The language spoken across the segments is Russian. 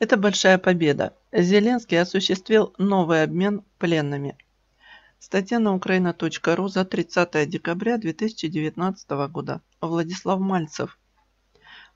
Это большая победа. Зеленский осуществил новый обмен пленными. Статья на украина.ру за 30 декабря 2019 года. Владислав Мальцев.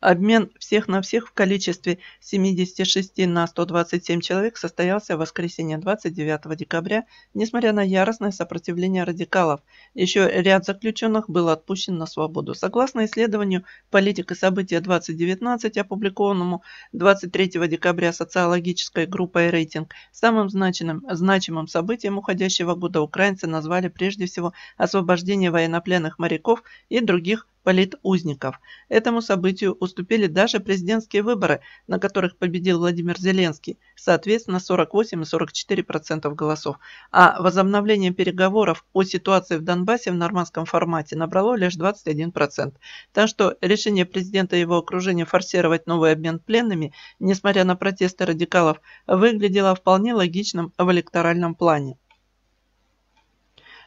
Обмен всех на всех в количестве 76 на 127 человек состоялся в воскресенье 29 декабря, несмотря на яростное сопротивление радикалов. Еще ряд заключенных был отпущен на свободу. Согласно исследованию «Политика события 2019», опубликованному 23 декабря социологической группой «Рейтинг», самым значимым, значимым событием уходящего года украинцы назвали прежде всего освобождение военнопленных моряков и других политузников. Этому событию уступили даже президентские выборы, на которых победил Владимир Зеленский, соответственно 48 и 44% голосов. А возобновление переговоров о ситуации в Донбассе в нормандском формате набрало лишь 21%. Так что решение президента и его окружения форсировать новый обмен пленными, несмотря на протесты радикалов, выглядело вполне логичным в электоральном плане.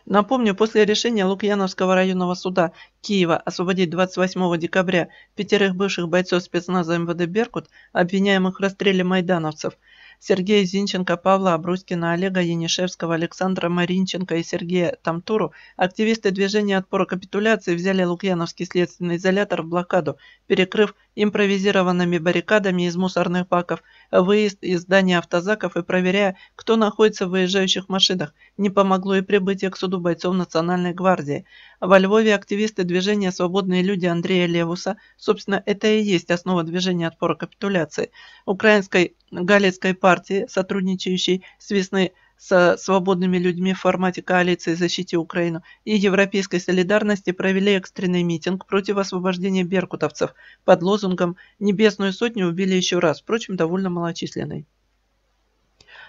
Напомню, после решения Лукьяновского районного суда Киева освободить 28 декабря пятерых бывших бойцов спецназа МВД «Беркут», обвиняемых в расстреле майдановцев, Сергея Зинченко, Павла Абруськина, Олега Янишевского, Александра Маринченко и Сергея Тамтуру, активисты движения отпора капитуляции взяли Лукьяновский следственный изолятор в блокаду, перекрыв импровизированными баррикадами из мусорных баков, выезд из здания автозаков и проверяя, кто находится в выезжающих машинах, не помогло и прибытие к суду бойцов Национальной гвардии. Во Львове активисты движения «Свободные люди» Андрея Левуса, собственно, это и есть основа движения отпора капитуляции, украинской галицкой партии, сотрудничающей с весной со свободными людьми в формате коалиции «Защите Украину» и Европейской солидарности провели экстренный митинг против освобождения беркутовцев под лозунгом «Небесную сотню убили еще раз», впрочем, довольно малочисленной.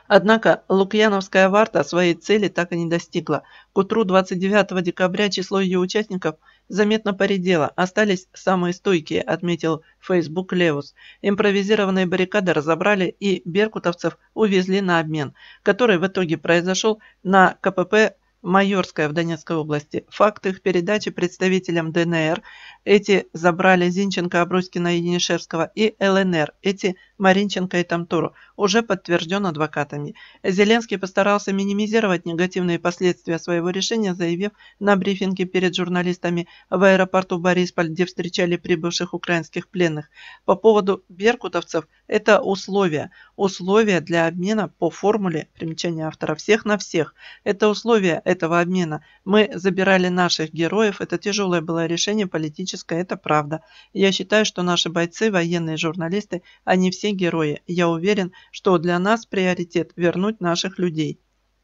Однако Лукьяновская варта своей цели так и не достигла. К утру 29 декабря число ее участников заметно поредела, остались самые стойкие, отметил Facebook Леус. Импровизированные баррикады разобрали и беркутовцев увезли на обмен, который в итоге произошел на КПП Майорская в Донецкой области. Факт их передачи представителям ДНР. Эти забрали Зинченко, Обруськина и Енишевского. И ЛНР. Эти Маринченко и Тамтуру, уже подтвержден адвокатами. Зеленский постарался минимизировать негативные последствия своего решения, заявив на брифинге перед журналистами в аэропорту Борисполь, где встречали прибывших украинских пленных. По поводу беркутовцев – это условия. Условия для обмена по формуле примечания автора «всех на всех». Это условия этого обмена. Мы забирали наших героев, это тяжелое было решение политическое, это правда. Я считаю, что наши бойцы, военные журналисты, они все герои. Я уверен, что для нас приоритет вернуть наших людей.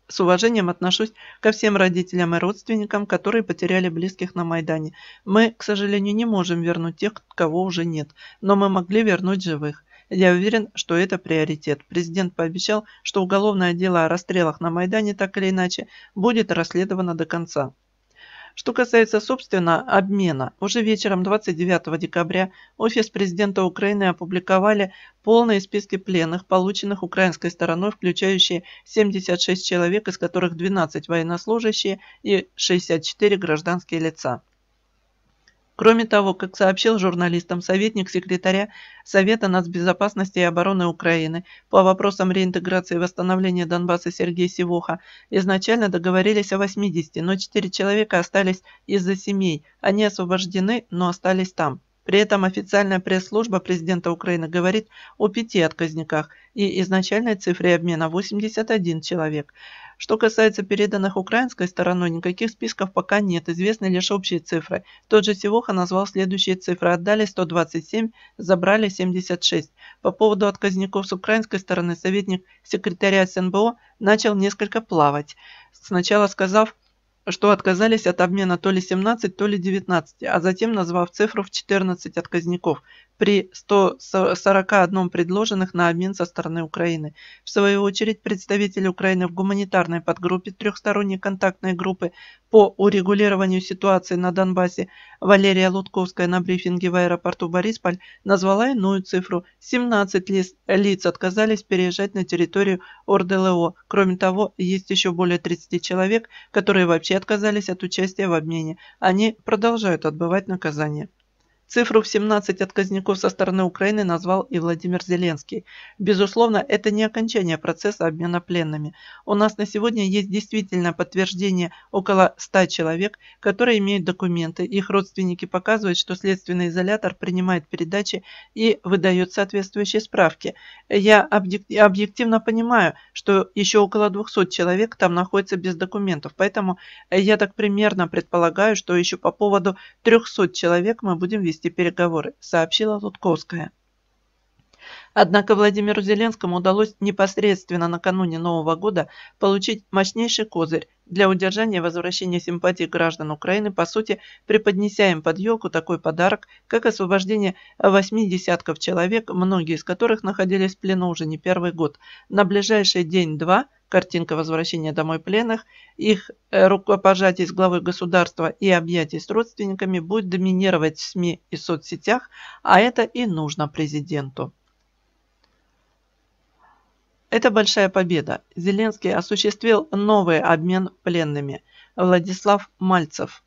С уважением отношусь ко всем родителям и родственникам, которые потеряли близких на Майдане. Мы, к сожалению, не можем вернуть тех, кого уже нет, но мы могли вернуть живых. Я уверен, что это приоритет. Президент пообещал, что уголовное дело о расстрелах на Майдане так или иначе будет расследовано до конца. Что касается, собственно, обмена, уже вечером 29 декабря Офис президента Украины опубликовали полные списки пленных, полученных украинской стороной, включающие 76 человек, из которых 12 военнослужащие и 64 гражданские лица. Кроме того, как сообщил журналистам советник секретаря Совета нацбезопасности и обороны Украины по вопросам реинтеграции и восстановления Донбасса Сергей Сивоха, изначально договорились о 80, но 4 человека остались из-за семей. Они освобождены, но остались там. При этом официальная пресс-служба президента Украины говорит о пяти отказниках и изначальной цифре обмена 81 человек. Что касается переданных украинской стороной, никаких списков пока нет, известны лишь общие цифры. Тот же Сивоха назвал следующие цифры. Отдали 127, забрали 76. По поводу отказников с украинской стороны советник секретаря СНБО начал несколько плавать. Сначала сказав, что отказались от обмена то ли 17, то ли 19, а затем назвав цифру в 14 отказников при 141 предложенных на обмен со стороны Украины. В свою очередь, представитель Украины в гуманитарной подгруппе трехсторонней контактной группы по урегулированию ситуации на Донбассе Валерия Лутковская на брифинге в аэропорту Борисполь назвала иную цифру. 17 лиц, лиц отказались переезжать на территорию ОРДЛО. Кроме того, есть еще более 30 человек, которые вообще отказались от участия в обмене. Они продолжают отбывать наказание. Цифру в 17 отказников со стороны Украины назвал и Владимир Зеленский. Безусловно, это не окончание процесса обмена пленными. У нас на сегодня есть действительно подтверждение около 100 человек, которые имеют документы. Их родственники показывают, что следственный изолятор принимает передачи и выдает соответствующие справки. Я объективно понимаю, что еще около 200 человек там находится без документов, поэтому я так примерно предполагаю, что еще по поводу 300 человек мы будем вести вести переговоры, сообщила Лутковская. Однако Владимиру Зеленскому удалось непосредственно накануне Нового года получить мощнейший козырь для удержания возвращения симпатии граждан Украины, по сути, преподнеся им под елку такой подарок, как освобождение восьми десятков человек, многие из которых находились в плену уже не первый год. На ближайший день-два картинка возвращения домой пленных, их э, рукопожатие с главой государства и объятия с родственниками будет доминировать в СМИ и соцсетях, а это и нужно президенту. Это большая победа; Зеленский осуществил новый обмен пленными Владислав Мальцев.